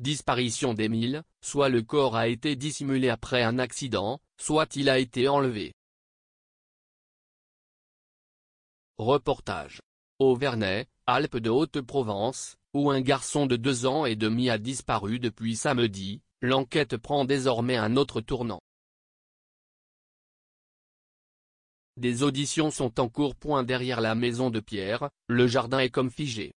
Disparition d'Émile, soit le corps a été dissimulé après un accident, soit il a été enlevé. Reportage. Au Vernet, Alpes de Haute-Provence, où un garçon de deux ans et demi a disparu depuis samedi, l'enquête prend désormais un autre tournant. Des auditions sont en cours. Point derrière la maison de Pierre, le jardin est comme figé.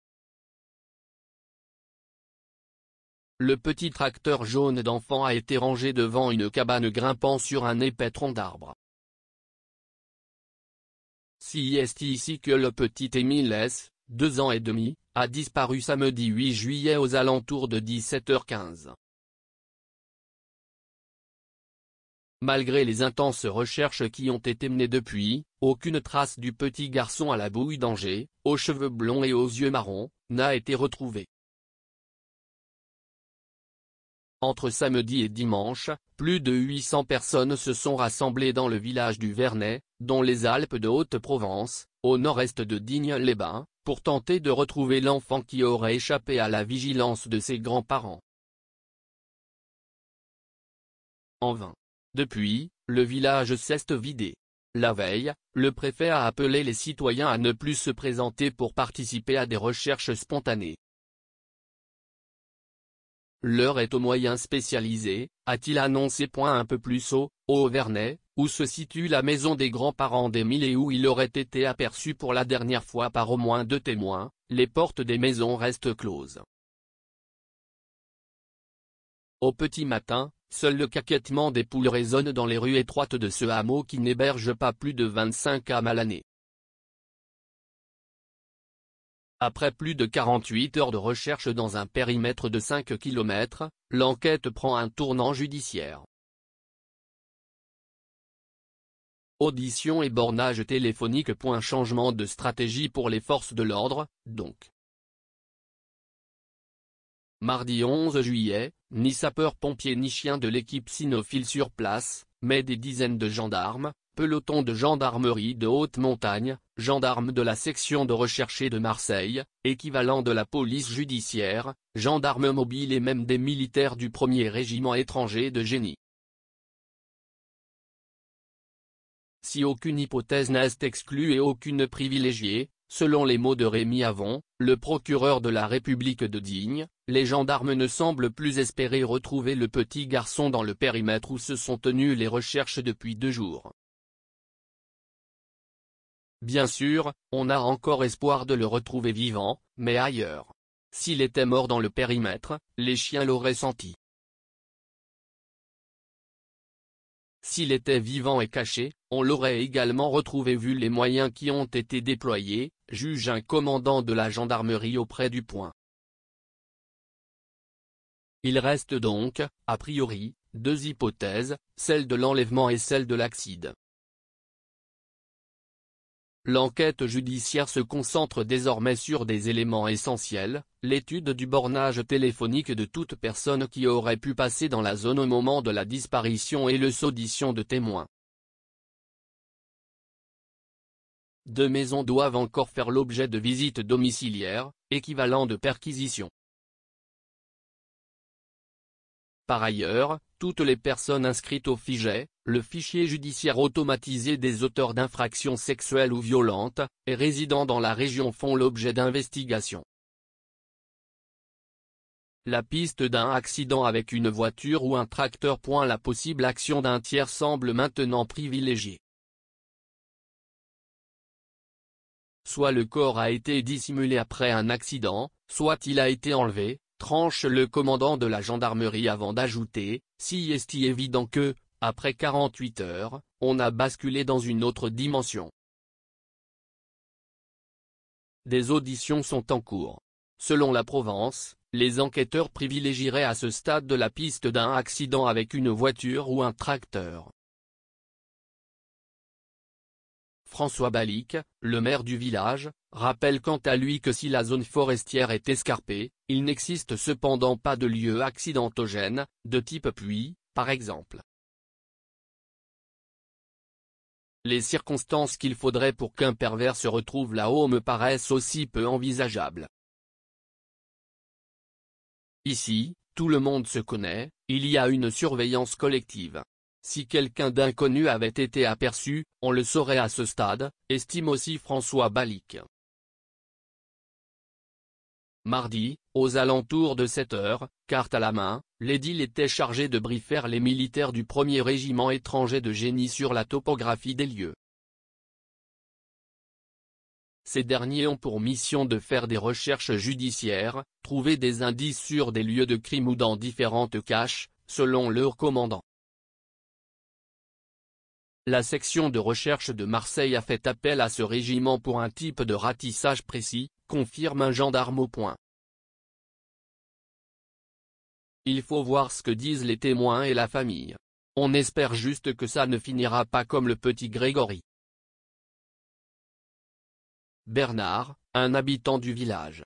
Le petit tracteur jaune d'enfant a été rangé devant une cabane grimpant sur un épais tronc d'arbre. Si est ici que le petit Émile S, deux ans et demi, a disparu samedi 8 juillet aux alentours de 17h15. Malgré les intenses recherches qui ont été menées depuis, aucune trace du petit garçon à la bouille d'Angers, aux cheveux blonds et aux yeux marrons, n'a été retrouvée. Entre samedi et dimanche, plus de 800 personnes se sont rassemblées dans le village du Vernet, dont les Alpes de Haute-Provence, au nord-est de Digne-les-Bains, pour tenter de retrouver l'enfant qui aurait échappé à la vigilance de ses grands-parents. En vain. Depuis, le village s'est vidé. La veille, le préfet a appelé les citoyens à ne plus se présenter pour participer à des recherches spontanées. L'heure est au moyen spécialisé, a-t-il annoncé. point Un peu plus haut, au Auvernais, où se situe la maison des grands-parents d'Émile et où il aurait été aperçu pour la dernière fois par au moins deux témoins, les portes des maisons restent closes. Au petit matin, seul le caquettement des poules résonne dans les rues étroites de ce hameau qui n'héberge pas plus de 25 âmes à l'année. Après plus de 48 heures de recherche dans un périmètre de 5 km, l'enquête prend un tournant judiciaire. Audition et bornage téléphonique. changement de stratégie pour les forces de l'ordre, donc. Mardi 11 juillet, ni sapeurs-pompiers ni chiens de l'équipe cynophile sur place, mais des dizaines de gendarmes, peloton de gendarmerie de haute montagne, gendarmes de la section de recherche de Marseille, équivalent de la police judiciaire, gendarmes mobiles et même des militaires du 1er régiment étranger de génie. Si aucune hypothèse n'est exclue et aucune privilégiée, selon les mots de Rémi Avon, le procureur de la République de Digne, les gendarmes ne semblent plus espérer retrouver le petit garçon dans le périmètre où se sont tenues les recherches depuis deux jours. Bien sûr, on a encore espoir de le retrouver vivant, mais ailleurs. S'il était mort dans le périmètre, les chiens l'auraient senti. S'il était vivant et caché, on l'aurait également retrouvé vu les moyens qui ont été déployés, juge un commandant de la gendarmerie auprès du point. Il reste donc, a priori, deux hypothèses, celle de l'enlèvement et celle de l'accident. L'enquête judiciaire se concentre désormais sur des éléments essentiels, l'étude du bornage téléphonique de toute personne qui aurait pu passer dans la zone au moment de la disparition et le saudition de témoins. Deux maisons doivent encore faire l'objet de visites domiciliaires, équivalent de perquisitions. Par ailleurs, toutes les personnes inscrites au FIGET, le fichier judiciaire automatisé des auteurs d'infractions sexuelles ou violentes, et résidant dans la région font l'objet d'investigations. La piste d'un accident avec une voiture ou un tracteur. La possible action d'un tiers semble maintenant privilégiée. Soit le corps a été dissimulé après un accident, soit il a été enlevé, tranche le commandant de la gendarmerie avant d'ajouter, si est -il évident que, après 48 heures, on a basculé dans une autre dimension. Des auditions sont en cours. Selon la Provence, les enquêteurs privilégieraient à ce stade de la piste d'un accident avec une voiture ou un tracteur. François Balic, le maire du village, rappelle quant à lui que si la zone forestière est escarpée, il n'existe cependant pas de lieu accidentogène, de type puits, par exemple. Les circonstances qu'il faudrait pour qu'un pervers se retrouve là-haut me paraissent aussi peu envisageables. Ici, tout le monde se connaît, il y a une surveillance collective. Si quelqu'un d'inconnu avait été aperçu, on le saurait à ce stade, estime aussi François Balic. Mardi, aux alentours de 7 heures, carte à la main, l'édile était chargé de briefer les militaires du 1er régiment étranger de génie sur la topographie des lieux. Ces derniers ont pour mission de faire des recherches judiciaires, trouver des indices sur des lieux de crime ou dans différentes caches, selon leur commandant. La section de recherche de Marseille a fait appel à ce régiment pour un type de ratissage précis, confirme un gendarme au point. Il faut voir ce que disent les témoins et la famille. On espère juste que ça ne finira pas comme le petit Grégory. Bernard, un habitant du village,